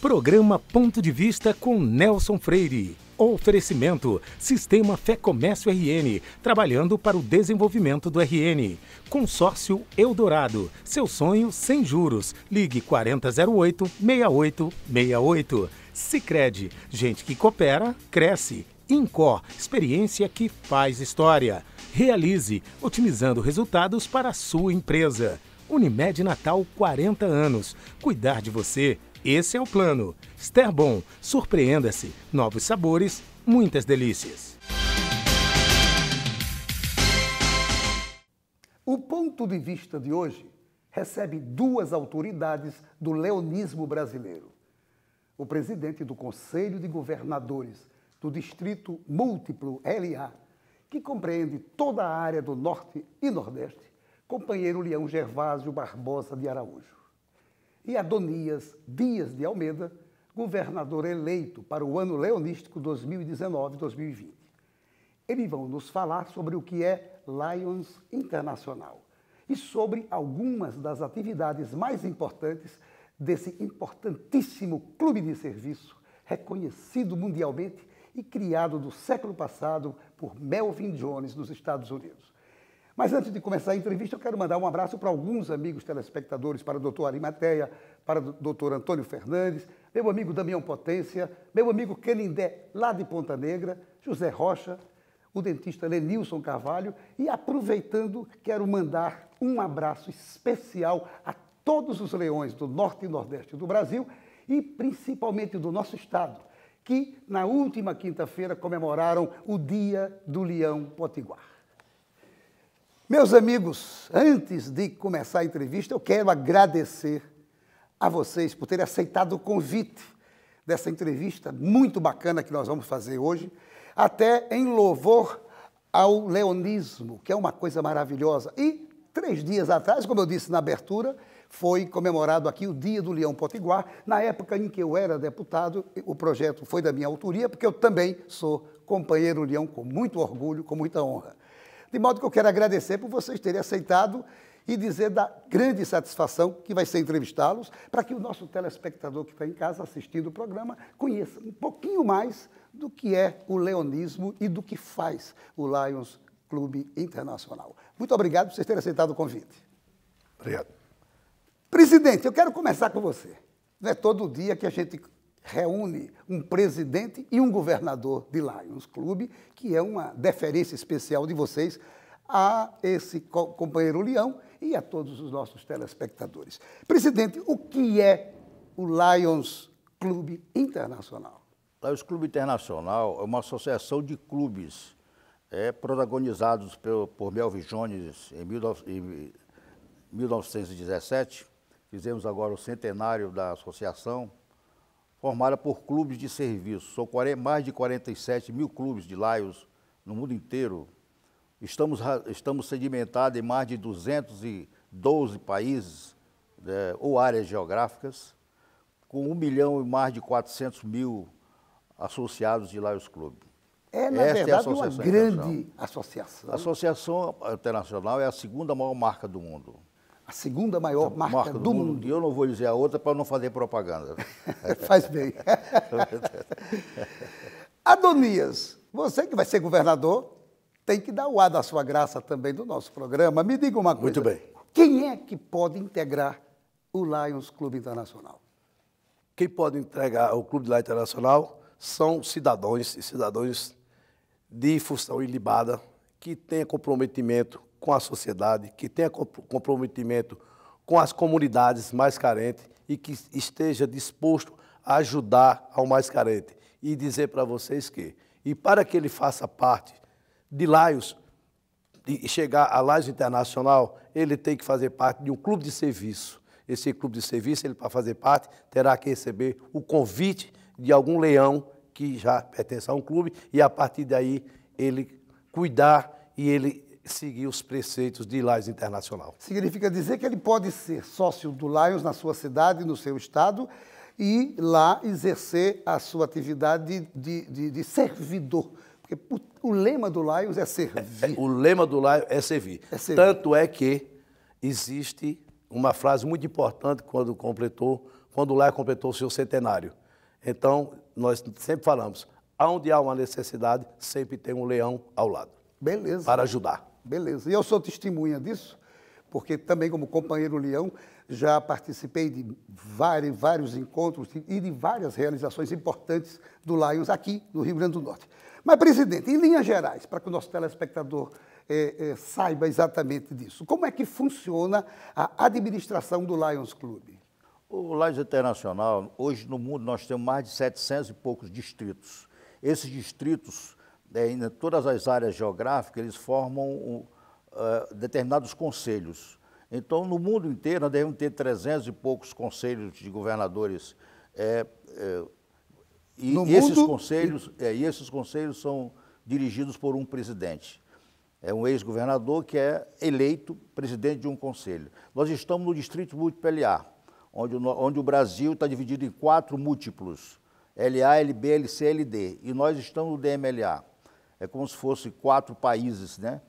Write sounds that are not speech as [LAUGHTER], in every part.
Programa Ponto de Vista com Nelson Freire. Oferecimento: Sistema Fé Comércio RN, trabalhando para o desenvolvimento do RN. Consórcio Eldorado, seu sonho sem juros. Ligue 4008-6868. Cicred, gente que coopera, cresce. Incor, experiência que faz história. Realize, otimizando resultados para a sua empresa. Unimed Natal 40 anos. Cuidar de você esse é o plano. Sterbon, surpreenda-se. Novos sabores, muitas delícias. O ponto de vista de hoje recebe duas autoridades do leonismo brasileiro. O presidente do Conselho de Governadores do Distrito Múltiplo LA, que compreende toda a área do Norte e Nordeste, companheiro Leão Gervásio Barbosa de Araújo e Adonias Dias de Almeida, governador eleito para o ano leonístico 2019-2020. Eles vão nos falar sobre o que é Lions Internacional e sobre algumas das atividades mais importantes desse importantíssimo clube de serviço, reconhecido mundialmente e criado no século passado por Melvin Jones nos Estados Unidos. Mas antes de começar a entrevista, eu quero mandar um abraço para alguns amigos telespectadores, para o doutor Arimateia, para o doutor Antônio Fernandes, meu amigo Damião Potência, meu amigo Kenindé, lá de Ponta Negra, José Rocha, o dentista Lenilson Carvalho. E aproveitando, quero mandar um abraço especial a todos os leões do norte e nordeste do Brasil e principalmente do nosso estado, que na última quinta-feira comemoraram o Dia do Leão Potiguar. Meus amigos, antes de começar a entrevista, eu quero agradecer a vocês por terem aceitado o convite dessa entrevista muito bacana que nós vamos fazer hoje, até em louvor ao leonismo, que é uma coisa maravilhosa. E três dias atrás, como eu disse na abertura, foi comemorado aqui o Dia do Leão Potiguar. Na época em que eu era deputado, o projeto foi da minha autoria, porque eu também sou companheiro leão com muito orgulho, com muita honra. De modo que eu quero agradecer por vocês terem aceitado e dizer da grande satisfação que vai ser entrevistá-los, para que o nosso telespectador que está em casa assistindo o programa conheça um pouquinho mais do que é o leonismo e do que faz o Lions Clube Internacional. Muito obrigado por vocês terem aceitado o convite. Obrigado. Presidente, eu quero começar com você. Não é todo dia que a gente reúne um presidente e um governador de Lions Club, que é uma deferência especial de vocês a esse companheiro Leão e a todos os nossos telespectadores. Presidente, o que é o Lions Club Internacional? O Lions Club Internacional é uma associação de clubes é, protagonizados por, por Melvin Jones em, em 1917. Fizemos agora o centenário da associação formada por clubes de serviço. São mais de 47 mil clubes de Lions no mundo inteiro. Estamos, estamos sedimentados em mais de 212 países né, ou áreas geográficas, com 1 milhão e mais de 400 mil associados de Lions Club. É, na é verdade, é uma grande associação. A Associação Internacional é a segunda maior marca do mundo a segunda maior então, marca, marca, do, do mundo. mundo. E eu não vou dizer a outra para não fazer propaganda. [LAUGHS] Faz bem. [LAUGHS] Adonias, você que vai ser governador, tem que dar o ar da sua graça também do nosso programa. Me diga uma coisa. Muito bem. Quem é que pode integrar o Lions Clube Internacional? Quem pode integrar o Clube Lions Internacional são cidadãos e cidadãos de função ilibada que tenha comprometimento com a sociedade, que tenha comprometimento com as comunidades mais carentes e que esteja disposto a ajudar ao mais carente. E dizer para vocês que, e para que ele faça parte de Laios, e chegar a Laios Internacional, ele tem que fazer parte de um clube de serviço. Esse clube de serviço, ele para fazer parte, terá que receber o convite de algum leão que já pertence a um clube e a partir daí ele cuidar e ele seguir os preceitos de Lions Internacional. Significa dizer que ele pode ser sócio do Lions na sua cidade, no seu estado, e lá exercer a sua atividade de, de, de servidor. Porque o lema do Lions é servir. É, é, o lema do Lions é servir. é servir. Tanto é que existe uma frase muito importante quando completou, quando o Lions completou o seu centenário. Então, nós sempre falamos, onde há uma necessidade, sempre tem um leão ao lado. Beleza. Para ajudar. Beleza. E eu sou testemunha disso, porque também como companheiro Leão já participei de vários, vários encontros e de várias realizações importantes do Lions aqui no Rio Grande do Norte. Mas, presidente, em linhas gerais, para que o nosso telespectador é, é, saiba exatamente disso, como é que funciona a administração do Lions Clube? O Lions Internacional, hoje no mundo nós temos mais de 700 e poucos distritos. Esses distritos em né, todas as áreas geográficas, eles formam uh, determinados conselhos. Então, no mundo inteiro, nós devemos ter 300 e poucos conselhos de governadores. É, é, e, esses conselhos, É, e esses conselhos são dirigidos por um presidente. É um ex-governador que é eleito presidente de um conselho. Nós estamos no Distrito Multipeliar, onde, onde o Brasil está dividido em quatro múltiplos, LA, LB, LC, LD, e nós estamos no DMLA é como se fosse quatro países, né?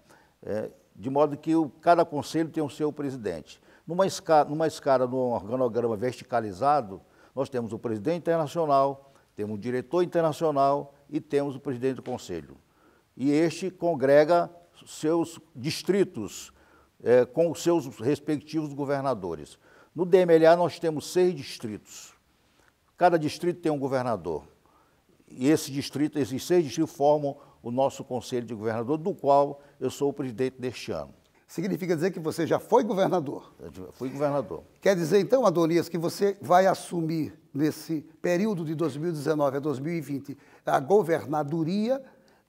É, de modo que o, cada conselho tem o seu presidente. Numa escala, numa escala, num organograma verticalizado, nós temos o presidente internacional, temos o diretor internacional e temos o presidente do conselho. E este congrega seus distritos é, com os seus respectivos governadores. No DMLA nós temos seis distritos. Cada distrito tem um governador. E esse distrito, esses seis distritos formam o nosso Conselho de Governador, do qual eu sou o presidente deste ano. Significa dizer que você já foi governador? Eu fui governador. Quer dizer, então, Adonias, que você vai assumir, nesse período de 2019 a 2020, a governadoria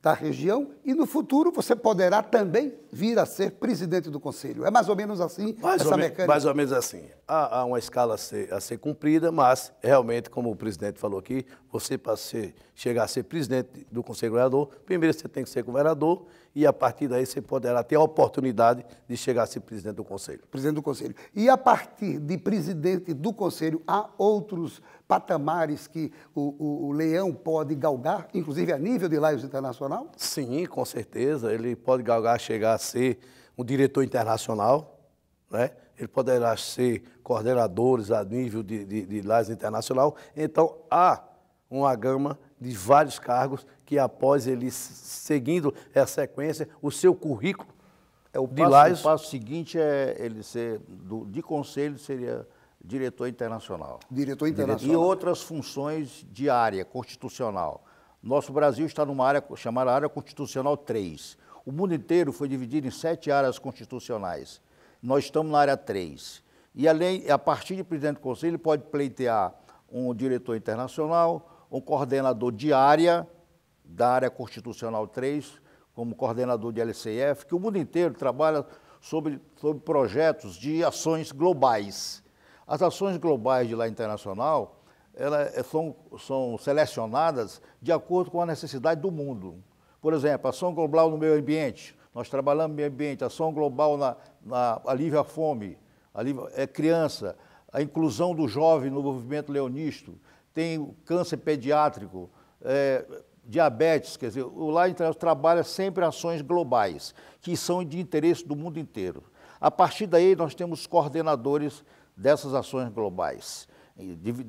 da região e no futuro você poderá também vir a ser presidente do conselho. É mais ou menos assim mais essa mecânica? Mais ou menos assim. Há, há uma escala a ser, a ser, cumprida, mas realmente, como o presidente falou aqui, você para ser, chegar a ser presidente do Conselho Governador, primeiro você tem que ser governador e a partir daí você poderá ter a oportunidade de chegar a ser presidente do Conselho. Presidente do Conselho. E a partir de presidente do Conselho, há outros patamares que o, o, o Leão pode galgar, inclusive a nível de Laios Internacional? Sim, com certeza. Ele pode galgar, chegar a ser um diretor internacional, né? ele poderá ser coordenadores a nível de, de, de Internacional. Então, há uma gama de vários cargos que após ele seguindo essa sequência, o seu currículo é o passo, o passo seguinte é ele ser do, de conselho seria diretor internacional. Diretor internacional. E outras funções de área constitucional. Nosso Brasil está numa área chamada área constitucional 3. O mundo inteiro foi dividido em sete áreas constitucionais. Nós estamos na área 3. E além, a partir de presidente do conselho, ele pode pleitear um diretor internacional, um coordenador de área, da área constitucional 3, como coordenador de LCF, que o mundo inteiro trabalha sobre, sobre projetos de ações globais. As ações globais de lá internacional, elas é, são, são selecionadas de acordo com a necessidade do mundo. Por exemplo, ação global no meio ambiente, nós trabalhamos meio ambiente, ação global na, na alívio à fome, alívio, é, criança, a inclusão do jovem no movimento leonisto, tem câncer pediátrico, é, diabetes, quer dizer, o Lá Internacional trabalha sempre ações globais, que são de interesse do mundo inteiro. A partir daí, nós temos coordenadores dessas ações globais,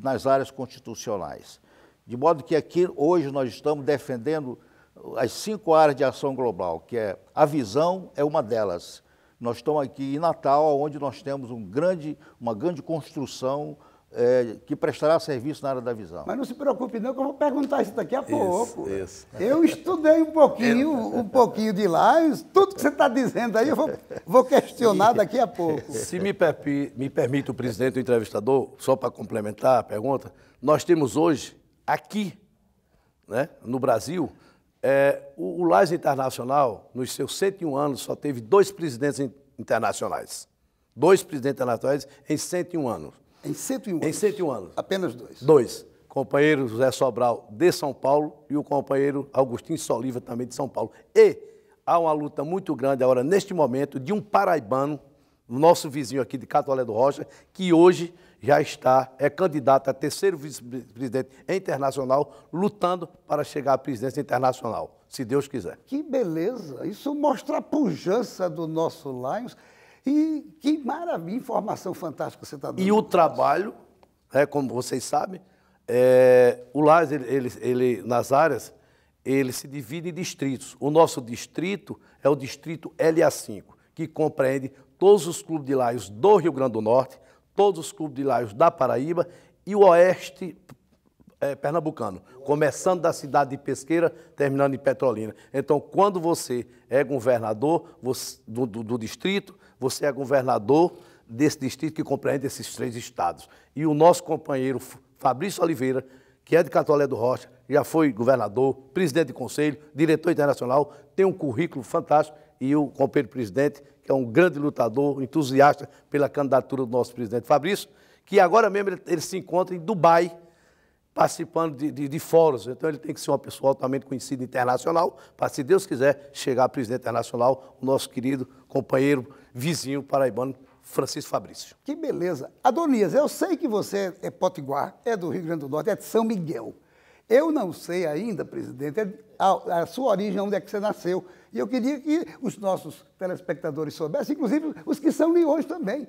nas áreas constitucionais. De modo que aqui, hoje, nós estamos defendendo as cinco áreas de ação global, que é a visão é uma delas. Nós estamos aqui em Natal, onde nós temos um grande, uma grande construção é, que prestará serviço na área da visão. Mas não se preocupe não, que eu vou perguntar isso daqui a pouco. Isso, isso. Eu estudei um pouquinho, [LAUGHS] é. um pouquinho de lá, tudo que você está dizendo aí eu vou, vou, questionar daqui a pouco. Se me, me permite o presidente, o entrevistador, só para complementar a pergunta, nós temos hoje, aqui, né, no Brasil, é, o, o Internacional, nos seus 101 anos, só teve dois presidentes internacionais. Dois presidentes internacionais em 101 anos. Em 101 anos. Em 101 anos. Apenas dois. Dois. Companheiro José Sobral de São Paulo e o companheiro Agostinho Soliva também de São Paulo. E há uma luta muito grande agora, neste momento, de um paraibano, nosso vizinho aqui de Catolé do Rocha, que hoje já está, é candidato a terceiro vice-presidente internacional, lutando para chegar à presidência internacional, se Deus quiser. Que beleza! Isso mostra a pujança do nosso Lions e que maravilha, informação fantástica você está dando. E o trabalho, né, como vocês sabem, é, o LAS, ele, ele, ele, nas áreas, ele se divide em distritos. O nosso distrito é o distrito LA5, que compreende todos os clubes de laios do Rio Grande do Norte, todos os clubes de laios da Paraíba e o oeste é, pernambucano, começando da cidade de Pesqueira, terminando em Petrolina. Então, quando você é governador você, do, do, do distrito, você é governador desse distrito que compreende esses três estados. E o nosso companheiro Fabrício Oliveira, que é de Catolé do Rocha, já foi governador, presidente de conselho, diretor internacional, tem um currículo fantástico e o companheiro presidente, que é um grande lutador, entusiasta pela candidatura do nosso presidente Fabrício, que agora mesmo ele, ele se encontra em Dubai, participando de, de, de, fóruns. Então ele tem que ser uma pessoa altamente conhecida internacional, para, se Deus quiser, chegar a presidente internacional, o nosso querido companheiro vizinho paraibano Francisco Fabrício. Que beleza. Adonias, eu sei que você é potiguar, é do Rio Grande do Norte, é de São Miguel. Eu não sei ainda, presidente, é a, a, sua origem, onde é que você nasceu. E eu queria que os nossos telespectadores soubessem, inclusive os que são de hoje também,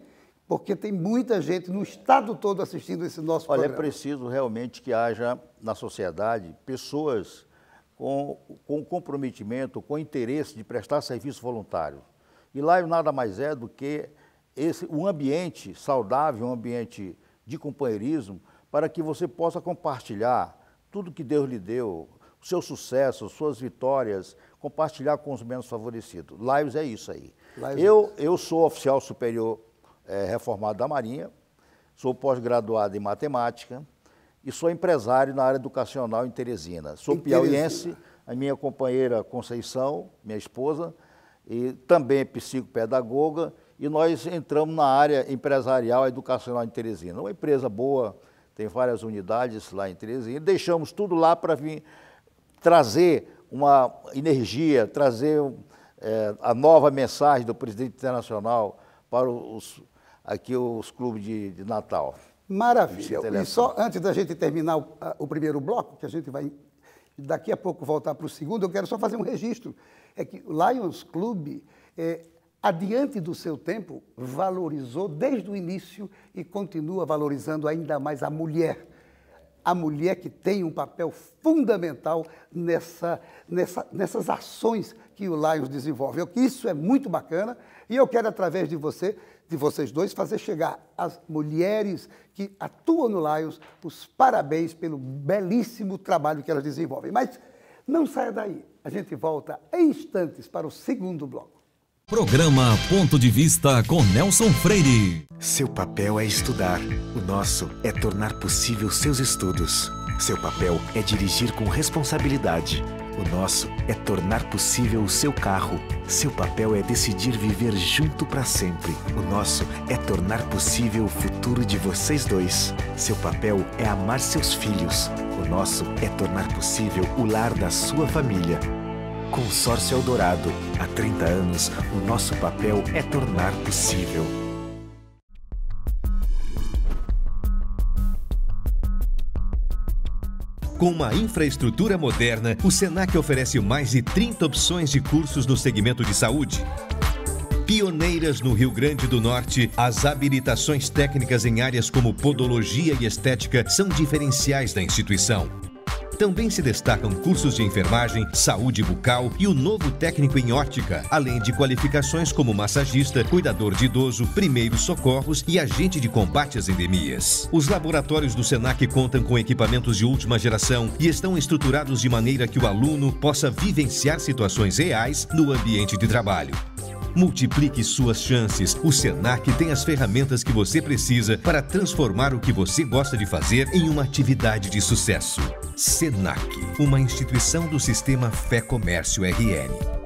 porque tem muita gente no estado todo assistindo esse nosso Olha, é programa. Olha, é preciso realmente que haja na sociedade pessoas com, com comprometimento, com interesse de prestar serviço voluntário. E Live nada mais é do que esse, um ambiente saudável, um ambiente de companheirismo, para que você possa compartilhar tudo que Deus lhe deu, o seu sucesso, suas vitórias, compartilhar com os menos favorecidos. Lives é isso aí. É eu, eu sou oficial superior é, reformado da Marinha, sou pós-graduado em matemática e sou empresário na área educacional em Teresina. Sou em piauiense, Teresina. a minha companheira Conceição, minha esposa, e também é psicopedagoga, e nós entramos na área empresarial educacional em Teresina. Uma empresa boa, tem várias unidades lá em Teresina, e deixamos tudo lá para vir trazer uma energia, trazer é, a nova mensagem do presidente internacional para os, aqui os clubes de, de Natal. Maravilha. E só antes da gente terminar o, o primeiro bloco, que a gente vai daqui a pouco voltar para o segundo, eu quero só fazer um registro. É que o Lions Club, é, adiante do seu tempo, valorizou desde o início e continua valorizando ainda mais a mulher. A mulher que tem um papel fundamental nessa, nessa, nessas ações que o Lions desenvolve. Eu, isso é muito bacana e eu quero, através de você, de vocês dois, fazer chegar às mulheres que atuam no Laios os parabéns pelo belíssimo trabalho que elas desenvolvem. Mas não saia daí, a gente volta em instantes para o segundo bloco. Programa Ponto de Vista com Nelson Freire. Seu papel é estudar, o nosso é tornar possível seus estudos. Seu papel é dirigir com responsabilidade o nosso é tornar possível o seu carro. Seu papel é decidir viver junto para sempre. O nosso é tornar possível o futuro de vocês dois. Seu papel é amar seus filhos. O nosso é tornar possível o lar da sua família. Consórcio Eldorado. Há 30 anos, o nosso papel é tornar possível. Com uma infraestrutura moderna, o SENAC oferece mais de 30 opções de cursos no segmento de saúde. Pioneiras no Rio Grande do Norte, as habilitações técnicas em áreas como podologia e estética são diferenciais da instituição. Também se destacam cursos de enfermagem, saúde bucal e o novo técnico em ótica, além de qualificações como massagista, cuidador de idoso, primeiros socorros e agente de combate às endemias. Os laboratórios do SENAC contam com equipamentos de última geração e estão estruturados de maneira que o aluno possa vivenciar situações reais no ambiente de trabalho. Multiplique suas chances. O Senac tem as ferramentas que você precisa para transformar o que você gosta de fazer em uma atividade de sucesso. Senac, uma instituição do sistema Fé Comércio RN.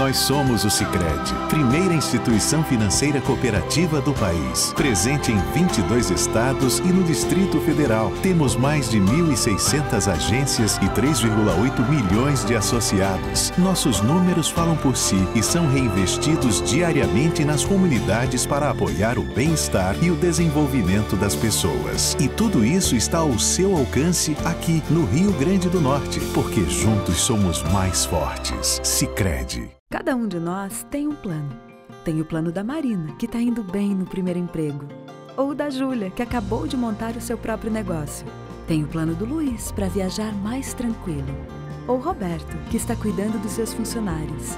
Nós somos o Sicredi, primeira instituição financeira cooperativa do país, presente em 22 estados e no Distrito Federal. Temos mais de 1.600 agências e 3,8 milhões de associados. Nossos números falam por si e são reinvestidos diariamente nas comunidades para apoiar o bem-estar e o desenvolvimento das pessoas. E tudo isso está ao seu alcance aqui no Rio Grande do Norte, porque juntos somos mais fortes. Sicredi. Cada um de nós tem um plano. Tem o plano da Marina, que está indo bem no primeiro emprego. Ou da Júlia, que acabou de montar o seu próprio negócio. Tem o plano do Luiz para viajar mais tranquilo. Ou Roberto, que está cuidando dos seus funcionários.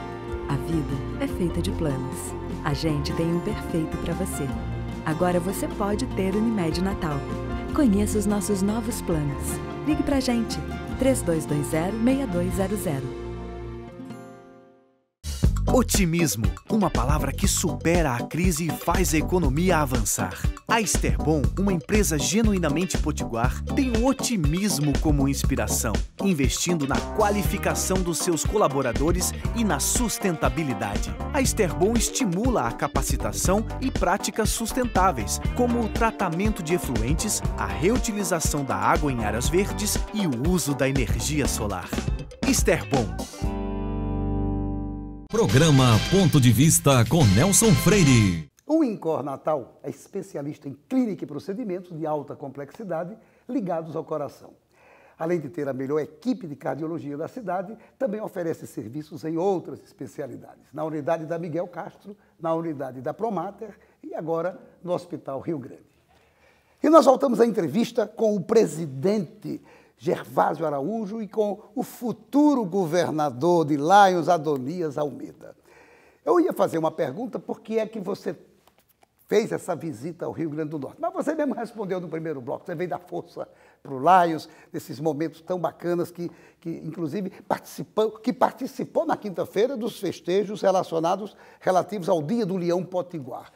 A vida é feita de planos. A gente tem um perfeito para você. Agora você pode ter Unimed Natal. Conheça os nossos novos planos. Ligue para a gente 3220 6200. Otimismo, uma palavra que supera a crise e faz a economia avançar. A Esterbon, uma empresa genuinamente potiguar, tem o otimismo como inspiração, investindo na qualificação dos seus colaboradores e na sustentabilidade. A Esterbon estimula a capacitação e práticas sustentáveis, como o tratamento de efluentes, a reutilização da água em áreas verdes e o uso da energia solar. Esterbon, Programa Ponto de Vista com Nelson Freire. O INCOR Natal é especialista em clínica e procedimentos de alta complexidade ligados ao coração. Além de ter a melhor equipe de cardiologia da cidade, também oferece serviços em outras especialidades, na unidade da Miguel Castro, na unidade da Promater e agora no Hospital Rio Grande. E nós voltamos à entrevista com o presidente Gervásio Araújo e com o futuro governador de Laios, Adonias Almeida. Eu ia fazer uma pergunta, por que é que você fez essa visita ao Rio Grande do Norte? Mas você mesmo respondeu no primeiro bloco, você veio da força para o Laios, nesses momentos tão bacanas que, que inclusive, participou, que participou na quinta-feira dos festejos relacionados, relativos ao Dia do Leão Potiguar.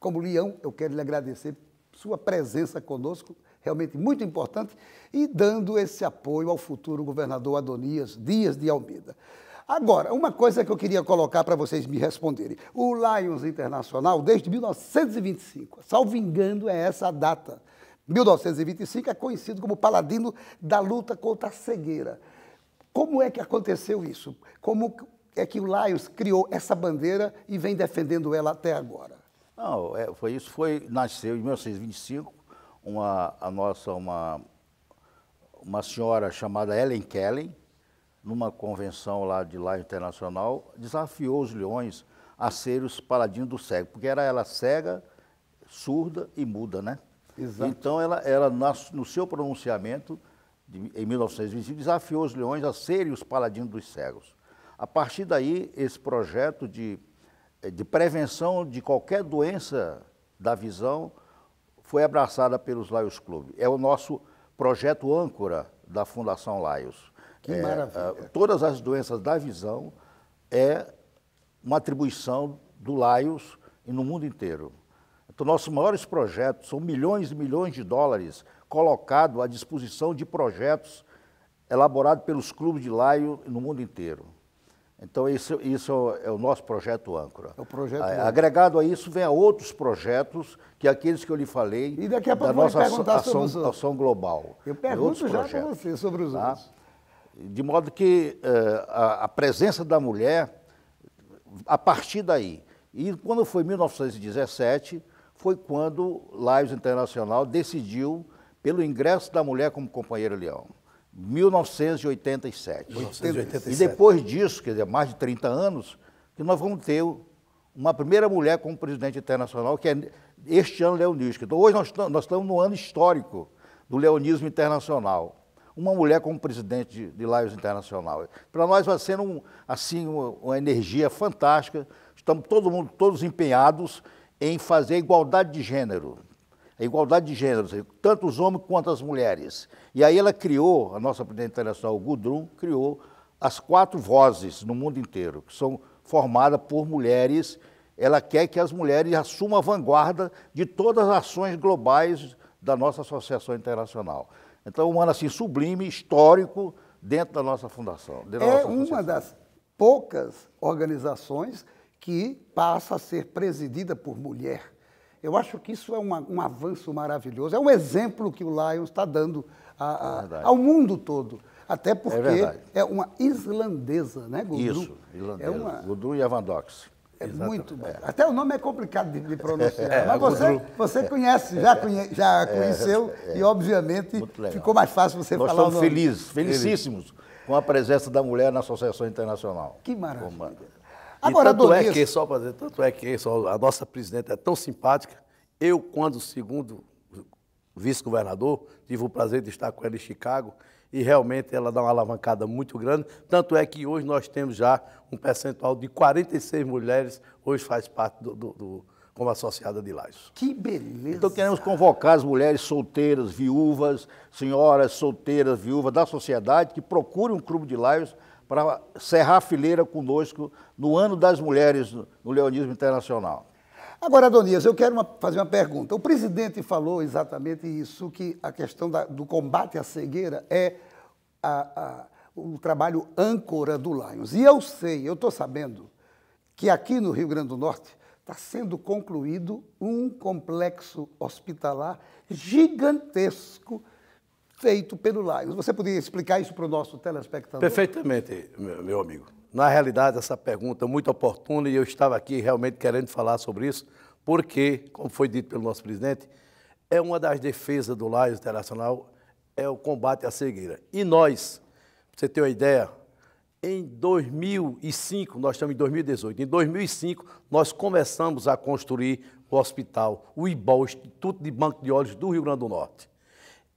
Como Leão, eu quero lhe agradecer sua presença conosco realmente muito importante, e dando esse apoio ao futuro governador Adonias Dias de Almeida. Agora, uma coisa que eu queria colocar para vocês me responderem. O Lions Internacional, desde 1925, salvo engano, é essa a data. 1925 é conhecido como paladino da luta contra a cegueira. Como é que aconteceu isso? Como é que o Lions criou essa bandeira e vem defendendo ela até agora? Não, é, foi isso, foi, nasceu em 1925 uma, a nossa, uma, uma senhora chamada Ellen Kelly, numa convenção lá de lá internacional, desafiou os leões a ser os paladinos do cego, porque era ela cega, surda e muda, né? Exato. Então ela, ela no seu pronunciamento de, em 1920 desafiou os leões a serem os paladinos dos cegos. A partir daí, esse projeto de, eh, de prevenção de qualquer doença da visão foi abraçada pelos Lions Club. É o nosso projeto âncora da Fundação Lions. Que é, maravilha. Ah, todas as doenças da visão é uma atribuição do Lions e no mundo inteiro. Então, nossos maiores projetos são milhões e milhões de dólares colocados à disposição de projetos elaborados pelos clubes de Lions no mundo inteiro. Então, isso, isso é o nosso projeto âncora. É o projeto âncora. Agregado a isso, vem a outros projetos, que é aqueles que eu lhe falei, e daqui a pouco da nossa ação, ação, ação, global. Eu pergunto já para você sobre os tá? outros. De modo que uh, a, a, presença da mulher, a partir daí. E quando foi 1917, foi quando Lives Internacional decidiu pelo ingresso da mulher como companheira leão. 1987. 1987. E depois disso, quer dizer, mais de 30 anos, que nós vamos ter uma primeira mulher como presidente internacional, que é este ano leonístico. Então, hoje nós, estamos no ano histórico do leonismo internacional. Uma mulher como presidente de, de Internacional. Para nós vai ser um, assim, uma, uma energia fantástica. Estamos todo mundo, todos empenhados em fazer igualdade de gênero a igualdade de gêneros, tanto os homens quanto as mulheres. E aí ela criou, a nossa presidente internacional, Gudrun, criou as quatro vozes no mundo inteiro, que são formadas por mulheres. Ela quer que as mulheres assumam a vanguarda de todas as ações globais da nossa associação internacional. Então, um ano assim sublime, histórico, dentro da nossa fundação. Da é nossa uma das poucas organizações que passa a ser presidida por mulher. Eu acho que isso é uma, um avanço maravilhoso, é um exemplo que o Lions está dando a, a, é ao mundo todo. Até é porque é, é uma islandesa, né, Gudu? Isso, é islandesa. É uma... Gudu e Avandox. É Exatamente. muito bom. É. Até o nome é complicado de, de pronunciar. [LAUGHS] É, mas você, você conhece, já, conhe, já [LAUGHS] é, conheceu e, obviamente, ficou mais fácil você Nós falar o nome. Nós estamos felizes, felicíssimos com a presença da mulher na Associação Internacional. Que maravilha. Agora, tanto é que, só para dizer, tanto é que só, a nossa presidenta é tão simpática. Eu, quando segundo vice-governador, tive o prazer de estar com ela em Chicago e realmente ela dá uma alavancada muito grande. Tanto é que hoje nós temos já um percentual de 46 mulheres, hoje faz parte do, do, do como associada de Lages. Que beleza! Então queremos convocar as mulheres solteiras, viúvas, senhoras solteiras, viúvas da sociedade que procurem um clube de Lages para cerrar a fileira conosco no ano das mulheres no Leonismo Internacional. Agora, Adonias, eu quero uma, fazer uma pergunta. O presidente falou exatamente isso, que a questão da, do combate à cegueira é a, a, o trabalho âncora do Lions. E eu sei, eu estou sabendo, que aqui no Rio Grande do Norte está sendo concluído um complexo hospitalar gigantesco feito pelo Laios. Você poderia explicar isso para o nosso telespectador? Perfeitamente, meu amigo. Na realidade, essa pergunta é muito oportuna e eu estava aqui realmente querendo falar sobre isso, porque, como foi dito pelo nosso presidente, é uma das defesas do Laios Internacional é o combate à cegueira. E nós, para você ter uma ideia, em 2005, nós estamos em 2018, em 2005 nós começamos a construir o hospital, o IBOL, Instituto de Banco de Olhos do Rio Grande do Norte.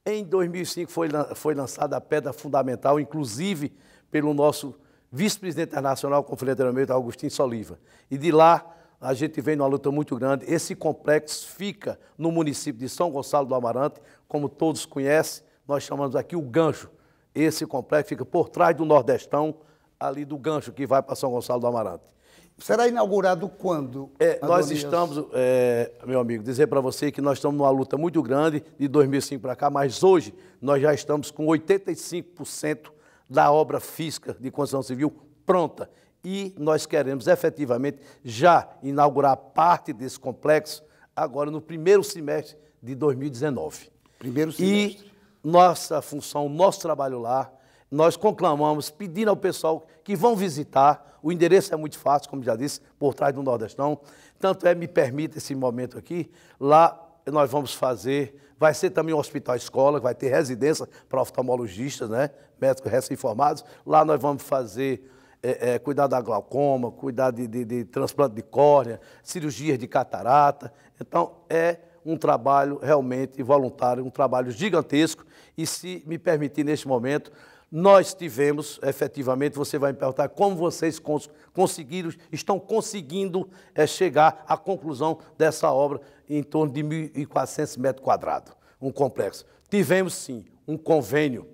Em 2005 foi, foi lançada a pedra fundamental, inclusive pelo nosso vice-presidente internacional com federamento, Agostinho Soliva. E de lá a gente vem numa luta muito grande. Esse complexo fica no município de São Gonçalo do Amarante, como todos conhecem, nós chamamos aqui o Gancho. Esse complexo fica por trás do Nordestão, ali do Gancho, que vai para São Gonçalo do Amarante. Será inaugurado quando? É, nós estamos, é, meu amigo, dizer para você que nós estamos numa luta muito grande de 2005 para cá, mas hoje nós já estamos com 85% da obra física de construção civil pronta. E nós queremos efetivamente já inaugurar parte desse complexo agora no primeiro semestre de 2019. Primeiro semestre. E nossa função, nosso trabalho lá, nós conclamamos, pedindo ao pessoal que vão visitar o endereço é muito fácil, como já disse, por trás do Nordestão. Tanto é, me permita esse momento aqui, lá nós vamos fazer, vai ser também um hospital escola, vai ter residência para oftalmologistas, né? médicos recém-formados. Lá nós vamos fazer é, é, cuidar da glaucoma, cuidar de, de, de transplante de córnea, cirurgias de catarata. Então, é um trabalho realmente voluntário, um trabalho gigantesco. E se me permitir neste momento, nós tivemos, efetivamente, você vai me perguntar como vocês cons conseguiram, estão conseguindo é, chegar à conclusão dessa obra em torno de 1.400 metros quadrados, um complexo. Tivemos, sim, um convênio,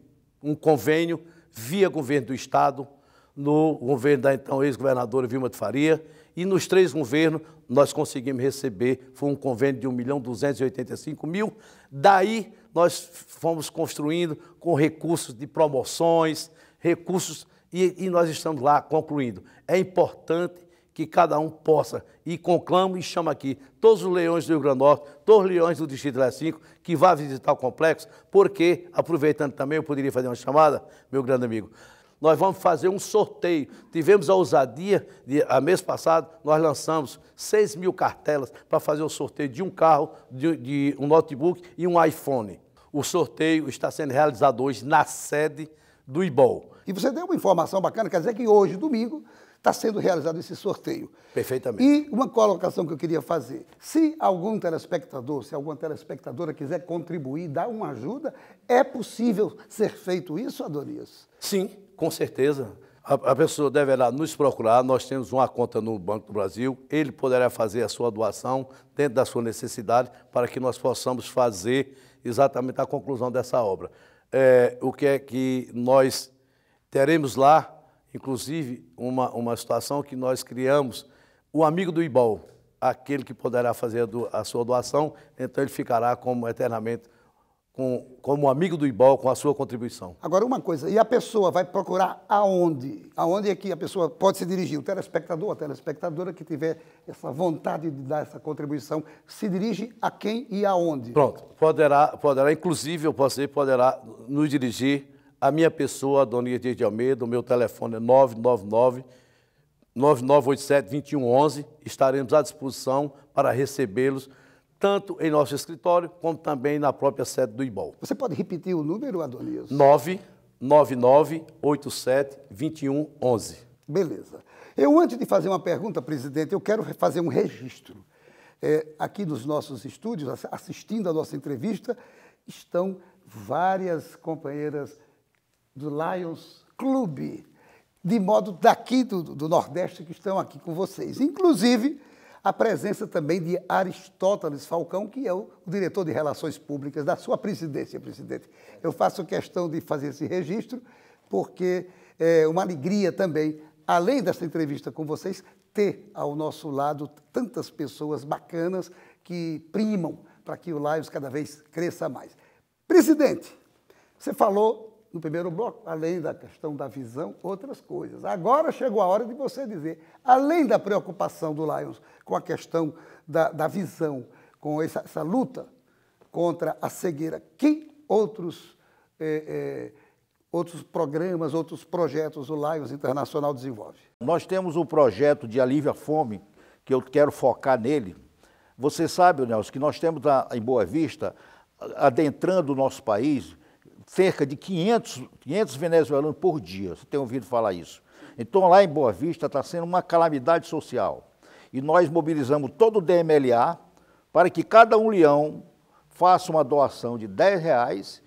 um convênio via governo do Estado, no governo da então ex-governadora Vilma de Faria, e nos três governos nós conseguimos receber, foi um convênio de 1.285.000, milhão mil, daí nós fomos construindo com recursos de promoções, recursos, e, e nós estamos lá concluindo. É importante que cada um possa, e conclamo e chamo aqui todos os leões do Rio Grande do Norte, todos os leões do Distrito das 5, que vá visitar o complexo, porque, aproveitando também, eu poderia fazer uma chamada, meu grande amigo, nós vamos fazer um sorteio. Tivemos a ousadia, de, a mês passado, nós lançamos 6 mil cartelas para fazer o sorteio de um carro, de, de um notebook e um iPhone. O sorteio está sendo realizado hoje na sede do IBOL. E você deu uma informação bacana, quer dizer que hoje, domingo, está sendo realizado esse sorteio. Perfeitamente. E uma colocação que eu queria fazer. Se algum telespectador, se alguma telespectadora quiser contribuir, dar uma ajuda, é possível ser feito isso, Adonias? Sim. Com certeza. A, a pessoa deverá nos procurar, nós temos uma conta no Banco do Brasil, ele poderá fazer a sua doação dentro da sua necessidade para que nós possamos fazer exatamente a conclusão dessa obra. É, o que é que nós teremos lá, inclusive, uma, uma situação que nós criamos, o amigo do IBOL, aquele que poderá fazer a, do, a sua doação, então ele ficará como eternamente com, como amigo do IBOL, com a sua contribuição. Agora, uma coisa, e a pessoa vai procurar aonde? Aonde é que a pessoa pode se dirigir? O telespectador, a telespectadora que tiver essa vontade de dar essa contribuição, se dirige a quem e aonde? Pronto, poderá, poderá inclusive, eu posso dizer, poderá nos dirigir a minha pessoa, a Dona Dias de Almeida, o meu telefone é 999 9987 2111, estaremos à disposição para recebê-los tanto em nosso escritório como também na própria sede do IBOL. Você pode repetir o número, Adonias? 999-87-2111. Beleza. Eu, antes de fazer uma pergunta, presidente, eu quero fazer um registro. É, aqui nos nossos estúdios, assistindo a nossa entrevista, estão várias companheiras do Lions Clube, de modo daqui do, do Nordeste que estão aqui com vocês. Inclusive a presença também de Aristóteles Falcão, que é o diretor de Relações Públicas da sua presidência, presidente. Eu faço questão de fazer esse registro, porque é uma alegria também, além dessa entrevista com vocês, ter ao nosso lado tantas pessoas bacanas que primam para que o Lives cada vez cresça mais. Presidente, você falou no primeiro bloco, além da questão da visão, outras coisas. Agora chegou a hora de você dizer, além da preocupação do Lions com a questão da, da visão, com essa, essa, luta contra a cegueira, que outros, eh, eh, outros programas, outros projetos o Lions Internacional desenvolve? Nós temos um projeto de alívio à fome, que eu quero focar nele. Você sabe, Nelson, que nós temos a, em Boa Vista, adentrando o nosso país, cerca de 500, 500 venezuelanos por dia. Você tem ouvido falar isso? Então, lá em Boa Vista está sendo uma calamidade social. E nós mobilizamos todo o DMLA para que cada um leão faça uma doação de 10 reais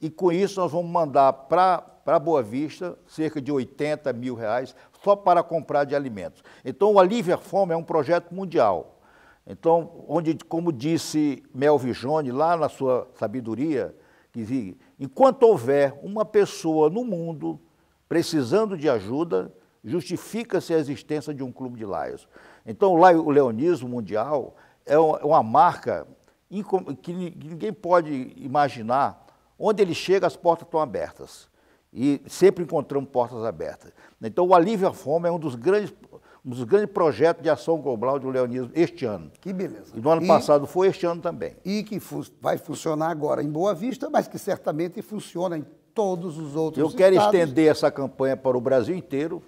e com isso nós vamos mandar para Boa Vista cerca de 80 mil reais só para comprar de alimentos. Então, o Alívio à Fome é um projeto mundial. Então, onde, como disse Melvin Jones, lá na sua sabedoria, Enquanto houver uma pessoa no mundo precisando de ajuda, justifica-se a existência de um clube de laios. Então, o leonismo mundial é, é uma marca que ninguém pode imaginar. Onde ele chega, as portas estão abertas. E sempre encontramos portas abertas. Então, o alívio à fome é um dos grandes um dos grandes projetos de ação global de leonismo este ano. Que beleza. E no ano e, passado foi, este ano também. E que fu vai funcionar agora em Boa Vista, mas que certamente funciona em todos os outros Eu quero estados. estender essa campanha para o Brasil inteiro,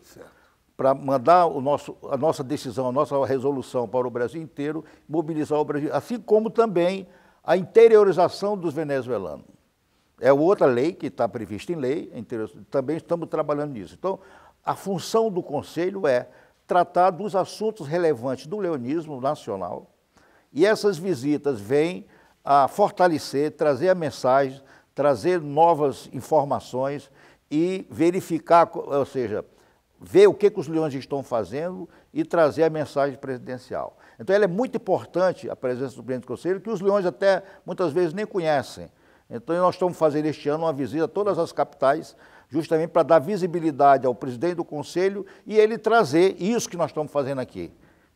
para mandar o nosso, a nossa decisão, a nossa resolução para o Brasil inteiro, mobilizar o Brasil, assim como também a interiorização dos venezuelanos. É outra lei que está prevista em lei, também estamos trabalhando nisso. Então, a função do Conselho é tratar dos assuntos relevantes do leonismo nacional. E essas visitas vêm a fortalecer, trazer a mensagem, trazer novas informações e verificar, ou seja, ver o que, que os leões estão fazendo e trazer a mensagem presidencial. Então, ela é muito importante, a presença do presidente do conselho, que os leões até muitas vezes nem conhecem. Então, nós estamos fazendo este ano uma visita a todas as capitais justamente para dar visibilidade ao presidente do conselho e ele trazer isso que nós estamos fazendo aqui,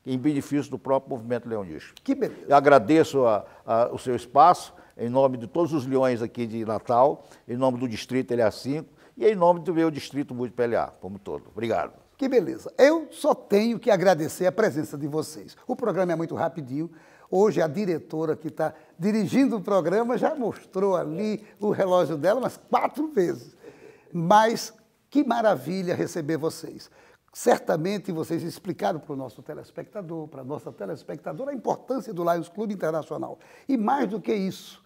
em benefício do próprio movimento leonista. Que beleza. Eu agradeço a, a, o seu espaço, em nome de todos os leões aqui de Natal, em nome do distrito LA5 e em nome do meu distrito múltiplo LA, como todo. Obrigado. Que beleza. Eu só tenho que agradecer a presença de vocês. O programa é muito rapidinho. Hoje a diretora que está dirigindo o programa já mostrou ali o relógio dela umas quatro vezes. Mas que maravilha receber vocês. Certamente vocês explicaram para o nosso telespectador, para a nossa telespectadora, a importância do Lions Clube Internacional. E mais do que isso,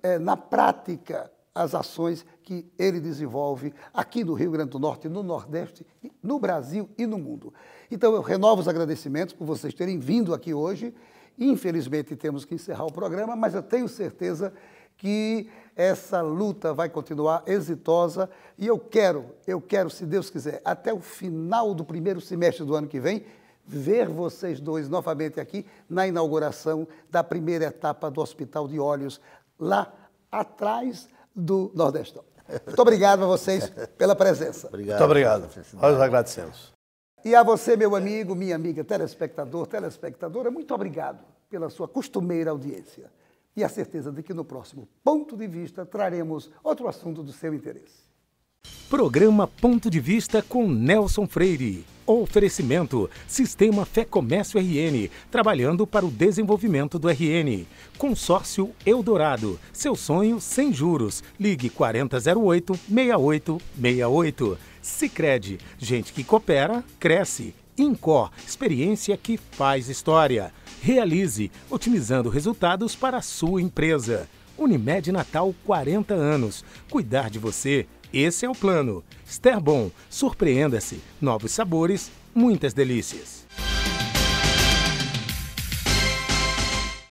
é, na prática, as ações que ele desenvolve aqui no Rio Grande do Norte, no Nordeste, no Brasil e no mundo. Então, eu renovo os agradecimentos por vocês terem vindo aqui hoje. Infelizmente, temos que encerrar o programa, mas eu tenho certeza que que essa luta vai continuar exitosa e eu quero, eu quero, se Deus quiser, até o final do primeiro semestre do ano que vem, ver vocês dois novamente aqui na inauguração da primeira etapa do Hospital de Olhos, lá atrás do Nordestão. Muito obrigado a vocês pela presença. Obrigado. Muito obrigado. Nós agradecemos. E a você, meu amigo, minha amiga, telespectador, telespectadora, muito obrigado pela sua costumeira audiência e a certeza de que no próximo Ponto de Vista traremos outro assunto do seu interesse. Programa Ponto de Vista com Nelson Freire. Oferecimento: Sistema Fé Comércio RN, trabalhando para o desenvolvimento do RN. Consórcio Eldorado, seu sonho sem juros. Ligue 4008-6868. Cicred, gente que coopera, cresce. Incor, experiência que faz história. Realize, otimizando resultados para a sua empresa. Unimed Natal 40 anos. Cuidar de você, esse é o plano. bom. surpreenda-se. Novos sabores, muitas delícias.